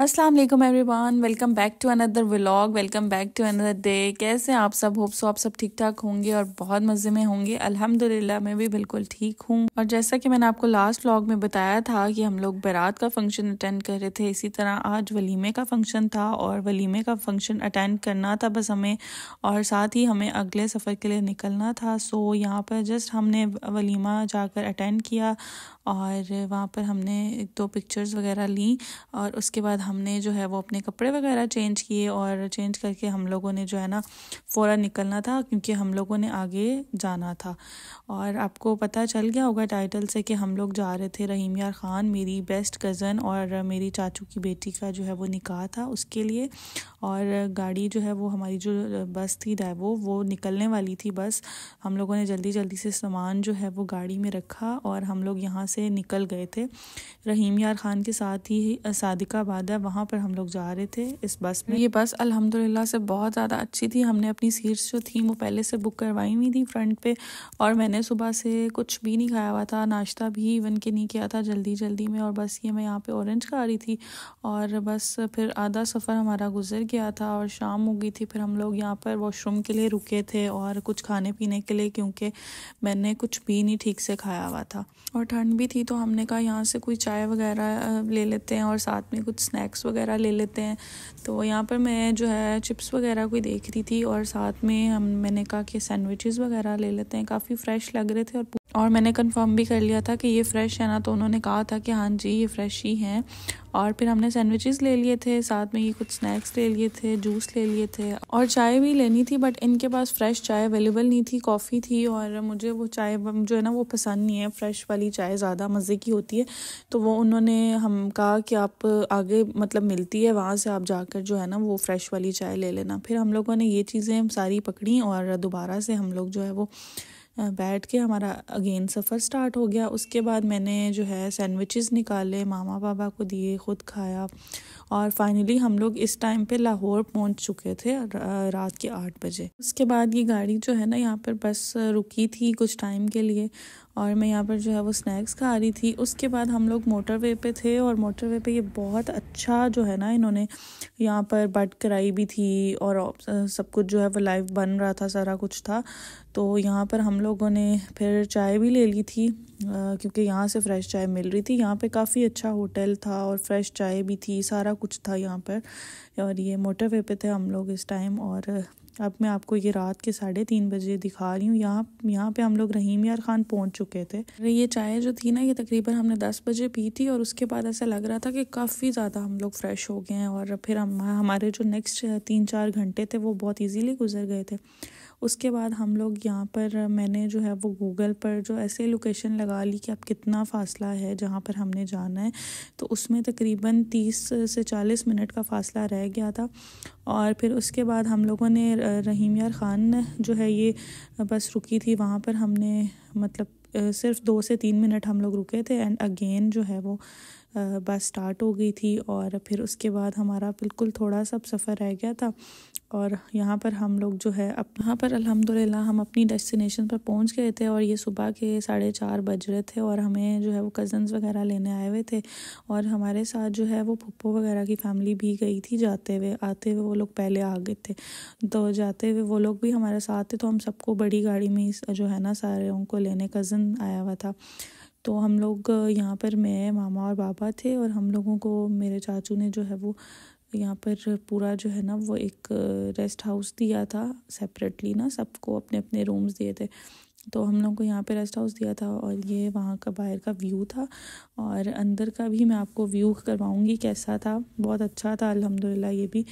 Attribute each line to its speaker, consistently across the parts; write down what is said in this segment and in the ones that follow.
Speaker 1: Aslam everyone welcome back to another vlog welcome back to another day कैसे आप सब hope so आप सब ठीक ठाक होंगे और बहुत मज़े में होंगे अल्हम्दुलिल्लाह मैं भी बिल्कुल ठीक हूँ और जैसा कि मैंने आपको लास्ट व्लॉग में बताया था कि हम लोग बारात का फंक्शन अटेंड कर रहे थे इसी तरह आज वलीमे का फंक्शन था और वलीमे का फंक्शन अटेंड करना था बस हमें और साथ ही हमें अगले सफ़र के लिए निकलना था सो यहाँ पर जस्ट हमने वलीमा जाकर अटेंड किया और वहाँ पर हमने एक दो पिक्चर्स वगैरह ली और उसके बाद हमने जो है वो अपने कपड़े वगैरह चेंज किए और चेंज करके हम लोगों ने जो है ना फ़ौर निकलना था क्योंकि हम लोगों ने आगे जाना था और आपको पता चल गया होगा टाइटल से कि हम लोग जा रहे थे रहीम यार ख़ान मेरी बेस्ट कज़न और मेरी चाचू की बेटी का जो है वो निकाह था उसके लिए और गाड़ी जो है वो हमारी जो बस थी डैवो वो निकलने वाली थी बस हम लोगों ने जल्दी जल्दी से सामान जो है वो गाड़ी में रखा और हम लोग यहाँ से निकल गए थे रहीम यार खान के साथ ही सादिकाबाद है वहाँ पर हम लोग जा रहे थे इस बस में ये बस अल्हम्दुलिल्लाह से बहुत ज़्यादा अच्छी थी हमने अपनी सीट्स जो थी वो पहले से बुक करवाई हुई थी फ्रंट पे और मैंने सुबह से कुछ भी नहीं खाया हुआ था नाश्ता भी इवन के नहीं किया था जल्दी जल्दी में और बस ये मैं यहाँ पर औरेंज खा रही थी और बस फिर आधा सफ़र हमारा गुजर गया था और शाम हो गई थी फिर हम लोग यहाँ पर वॉशरूम के लिए रुके थे और कुछ खाने पीने के लिए क्योंकि मैंने कुछ भी नहीं ठीक से खाया हुआ था और ठंड भी भी थी तो हमने कहा यहाँ से कोई चाय वगैरह ले लेते हैं और साथ में कुछ स्नैक्स वगैरह ले लेते हैं तो यहाँ पर मैं जो है चिप्स वगैरह कोई देख रही थी और साथ में हम मैंने कहा कि सैंडविचेस वगैरह ले लेते हैं काफ़ी फ्रेश लग रहे थे और और मैंने कंफर्म भी कर लिया था कि ये फ़्रेश है ना तो उन्होंने कहा था कि हाँ जी ये फ़्रेश ही हैं और फिर हमने सैंडविचेस ले लिए थे साथ में ये कुछ स्नैक्स ले लिए थे जूस ले लिए थे और चाय भी लेनी थी बट इनके पास फ्रेश चाय अवेलेबल नहीं थी कॉफ़ी थी और मुझे वो चाय जो है ना वो पसंद नहीं है फ्रेश वाली चाय ज़्यादा मज़े की होती है तो वो उन्होंने हम कहा कि आप आगे मतलब मिलती है वहाँ से आप जाकर जो है ना वो फ्रेश वाली चाय ले लेना फिर हम लोगों ने ये चीज़ें सारी पकड़ी और दोबारा से हम लोग जो है वो बैठ के हमारा अगेन सफ़र स्टार्ट हो गया उसके बाद मैंने जो है सैंडविचेस निकाले मामा पापा को दिए ख़ुद खाया और फाइनली हम लोग इस टाइम पे लाहौर पहुंच चुके थे रात के आठ बजे उसके बाद ये गाड़ी जो है ना यहाँ पर बस रुकी थी कुछ टाइम के लिए और मैं यहाँ पर जो है वो स्नैक्स खा रही थी उसके बाद हम लोग मोटरवे पे थे और मोटरवे पे ये बहुत अच्छा जो है ना इन्होंने यहाँ पर बट कराई भी थी और सब कुछ जो है वो लाइव बन रहा था सारा कुछ था तो यहाँ पर हम लोगों ने फिर चाय भी ले ली थी क्योंकि यहाँ से फ़्रेश चाय मिल रही थी यहाँ पे काफ़ी अच्छा होटल था और फ्रेश चाय भी थी सारा कुछ था यहाँ पर और ये मोटरवे पे थे हम लोग इस टाइम और अब मैं आपको ये रात के साढ़े तीन बजे दिखा रही हूँ यहाँ यहाँ पे हम लोग रहीम यार खान पहुँच चुके थे ये चाय जो थी ना ये तकरीबन हमने दस बजे पी थी और उसके बाद ऐसा लग रहा था कि काफ़ी ज़्यादा हम लोग फ्रेश हो गए हैं और फिर हम हमारे जो नेक्स्ट तीन चार घंटे थे वो बहुत ईजीली गुजर गए थे उसके बाद हम लोग यहाँ पर मैंने जो है वो गूगल पर जो ऐसे लोकेशन लगा ली कि अब कितना फ़ासला है जहाँ पर हमने जाना है तो उसमें तकरीबन तीस से चालीस मिनट का फ़ासला रह गया था और फिर उसके बाद हम लोगों ने रहीम यार ख़ान जो है ये बस रुकी थी वहाँ पर हमने मतलब सिर्फ दो से तीन मिनट हम लोग रुके थे एंड अगेन जो है वो बस स्टार्ट हो गई थी और फिर उसके बाद हमारा बिल्कुल थोड़ा सा सफ़र रह गया था और यहाँ पर हम लोग जो है अब यहाँ पर अल्हम्दुलिल्लाह हम अपनी डेस्टिनेशन पर पहुँच गए थे और ये सुबह के साढ़े चार बज रहे थे और हमें जो है वो कज़न्स वगैरह लेने आए हुए थे और हमारे साथ जो है वो पप्पो वगैरह की फ़ैमिली भी गई थी जाते हुए आते हुए वो लोग पहले आ गए थे तो जाते हुए वो लोग भी हमारे साथ थे तो हम सबको बड़ी गाड़ी में जो है ना सारे उनको लेने कज़न फ़ोन आया हुआ था तो हम लोग यहाँ पर मैं मामा और बाबा थे और हम लोगों को मेरे चाचू ने जो है वो यहाँ पर पूरा जो है ना वो एक रेस्ट हाउस दिया था सेपरेटली ना सबको अपने अपने रूम्स दिए थे तो हम लोग को यहाँ पे रेस्ट हाउस दिया था और ये वहाँ का बाहर का व्यू था और अंदर का भी मैं आपको व्यू करवाऊँगी कैसा था बहुत अच्छा था अल्हम्दुलिल्लाह ये भी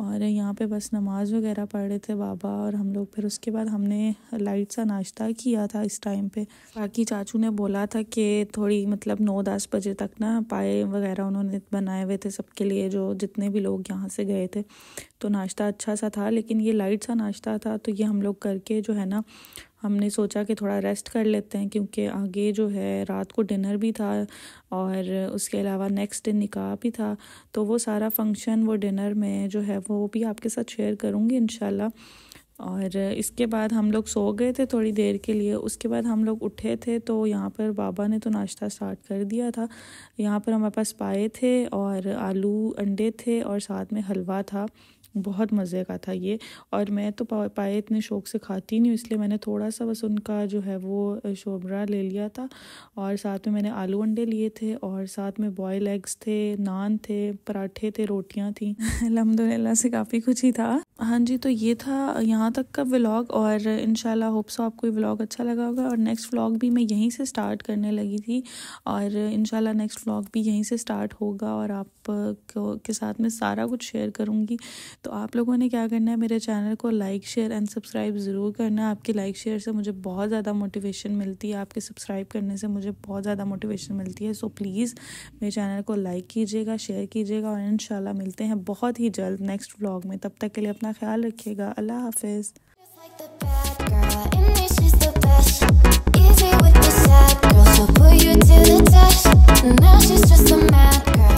Speaker 1: और यहाँ पे बस नमाज़ वगैरह पढ़ रहे थे बाबा और हम लोग फिर उसके बाद हमने लाइट सा नाश्ता किया था इस टाइम पे बाकी चाचू ने बोला था कि थोड़ी मतलब नौ दस बजे तक ना पाए वगैरह उन्होंने बनाए हुए थे सबके लिए जो जितने भी लोग यहाँ से गए थे तो नाश्ता अच्छा सा था लेकिन ये लाइट सा नाश्ता था तो ये हम लोग करके जो है ना हमने सोचा कि थोड़ा रेस्ट कर लेते हैं क्योंकि आगे जो है रात को डिनर भी था और उसके अलावा नेक्स्ट डे निकाह भी था तो वो सारा फंक्शन वो डिनर में जो है वो भी आपके साथ शेयर करूँगी इनशाला और इसके बाद हम लोग सो गए थे थोड़ी देर के लिए उसके बाद हम लोग उठे थे तो यहाँ पर बाबा ने तो नाश्ता स्टार्ट कर दिया था यहाँ पर हमारे पास पाए थे और आलू अंडे थे और साथ में हलवा था बहुत मज़े का था ये और मैं तो पाए इतने शौक़ से खाती नहीं हूँ इसलिए मैंने थोड़ा सा बस उनका जो है वो शोबरा ले लिया था और साथ में मैंने आलू अंडे लिए थे और साथ में बॉयल एग्स थे नान थे पराठे थे रोटियाँ थी अलहमदिल्ला से काफ़ी कुछ ही था हाँ जी तो ये था यहाँ यहाँ तक का व्लॉग और इन होप सो आपको ये व्लॉग अच्छा लगा होगा और नेक्स्ट व्लॉग भी मैं यहीं से स्टार्ट करने लगी थी और इन नेक्स्ट व्लॉग भी यहीं से स्टार्ट होगा और आप के साथ में सारा कुछ शेयर करूँगी तो आप लोगों ने क्या करना है मेरे चैनल को लाइक शेयर एंड सब्सक्राइब ज़रूर करना है आपके लाइक शेयर से मुझे बहुत ज़्यादा मोटिवेशन मिलती है आपके सब्सक्राइब करने से मुझे बहुत ज़्यादा मोटिवेशन मिलती है सो प्लीज़ मेरे चैनल को लाइक कीजिएगा शेयर कीजिएगा और इन मिलते हैं बहुत ही जल्द नेक्स्ट व्लॉग में तब तक के लिए अपना ख्याल रखिएगा अल्लाह हाफिज़ guys. Easy with the sad girl, she'll you to the touch. Now she's just a mad girl.